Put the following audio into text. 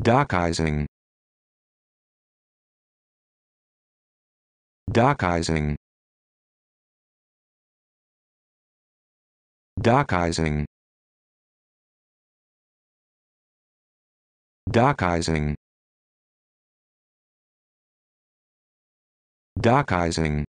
Dockizing. Dockizing. Dockizing. Dockizing. Dockizing.